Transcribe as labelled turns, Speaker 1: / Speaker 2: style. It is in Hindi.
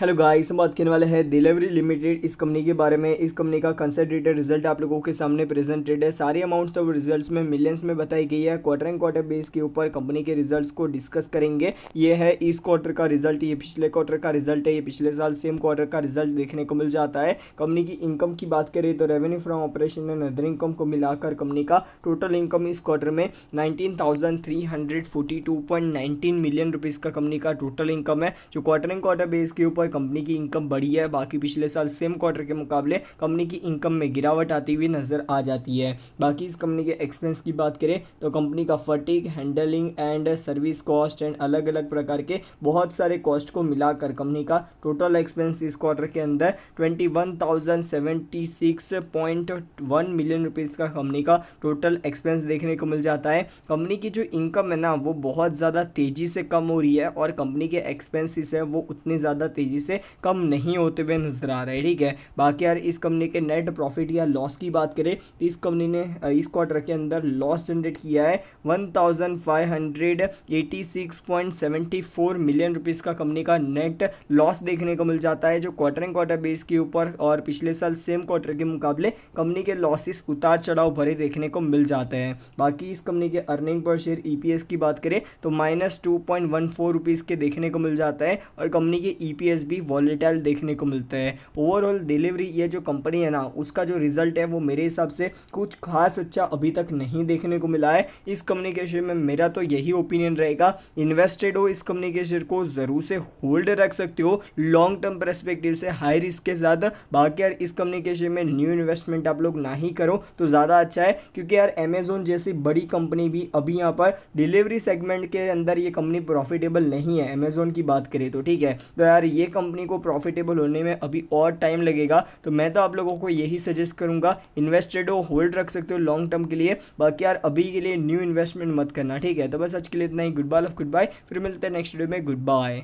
Speaker 1: हेलो गाइस हम बात करने वाले हैं डिलीवरी लिमिटेड इस कंपनी के बारे में इस कंपनी का कंसल्टेटेड रिजल्ट आप लोगों के सामने प्रेजेंटेड है सारी अमाउंट्स तो रिजल्ट्स में मिलियंस में बताई गई है क्वार्टर एंड क्वार्टर बेस के ऊपर कंपनी के रिजल्ट्स को डिस्कस करेंगे ये है इस क्वार्टर का रिजल्ट ये पिछले क्वार्टर का रिजल्ट है ये पिछले साल सेम क्वार्टर का रिजल्ट देखने को मिल जाता है कंपनी की इनकम की बात करें तो revenue from operation and other income को मिलाकर कंपनी का टोटल इनकम इस क्वार्टर में नाइनटीन मिलियन रुपीज़ का कंपनी का टोटल इनकम है जो क्वार्टर एंड क्वार्टर बेस के ऊपर में कंपनी की इनकम बढ़ी है बाकी पिछले साल सेम क्वार्टर के मुकाबले कंपनी की इनकम में गिरावट आती हुई नज़र आ जाती है बाकी इस कंपनी के एक्सपेंस की बात करें तो कंपनी का फटिक handling and service cost and अलग अलग प्रकार के बहुत सारे कॉस्ट को मिलाकर कंपनी का टोटल एक्सपेंस इस क्वार्टर के अंदर twenty six point one million rupees का कंपनी का टोटल एक्सपेंस देखने को मिल जाता है कंपनी की जो इनकम है ना वो बहुत ज़्यादा तेज़ी से कम हो रही है और कंपनी के एक्सपेंसिस है वो उतनी ज़्यादा तेज़ी तेज़ी से कम नहीं होते हुए नज़र आ रहे हैं ठीक है बाकी यार इस कंपनी के नेट प्रॉफिट या लॉस की बात करें तो इस कंपनी ने इस क्वार्टर के अंदर लॉस जनरेट किया है वन मिलियन रुपीज़ का कंपनी का नेट लॉस देखने को मिल जाता है जो क्वार्टर एंड क्वार्टर बेस के ऊपर और पिछले साल सेम क्वार्टर के मुकाबले कंपनी के लॉसेस उतार चढ़ाव भरे देखने को मिल जाते हैं बाकी इस कंपनी के अर्निंग पर शेयर ईपीएस की बात करें तो minus two point one four rupees के देखने को मिल जाता है और कंपनी के ईपीएस e भी वॉलीटाइल देखने को मिलता है ओवरऑल डिलीवरी ये जो कंपनी है ना उसका जो रिजल्ट है वो मेरे हिसाब से कुछ खास अच्छा अभी तक नहीं देखने को मिला है इस कम्युनिकेशन में मेरा तो यही ओपिनियन रहेगा इन्वेस्टेड हो इस कम्युनिकेशन को ज़रूर से होल्ड रख सकते हो लॉन्ग टर्म परस्पेक्टिव से हाई रिस्क के साथ बाकी यार इस कम्युनिकेशन में न्यू इन्वेस्टमेंट आप लोग ना ही करो तो ज़्यादा अच्छा है क्योंकि यार अमेजोन जैसी बड़ी कंपनी भी अभी यहाँ पर डिलीवरी सेगमेंट के अंदर ये कंपनी प्रॉफिटेबल नहीं है अमेजोन की बात करें तो ठीक है तो यार ये कंपनी को प्रॉफिटेबल होने में अभी और टाइम लगेगा तो मैं तो आप लोगों को यही सजेस्ट करूंगा इन्वेस्टेड हो होल्ड रख सकते हो लॉन्ग टर्म के लिए बाकी यार अभी के लिए न्यू इन्वेस्टमेंट मत करना ठीक है तो बस आज के लिए इतना ही good bye love good bye फिर मिलते हैं नेक्स्ट वीडियो में गुड बाय